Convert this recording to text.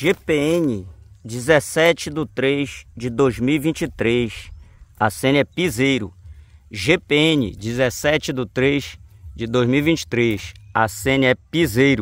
GPN 17 de 3 de 2023. A cena é Piseiro. GPN 17 de 3 de 2023. A cena é Piseiro.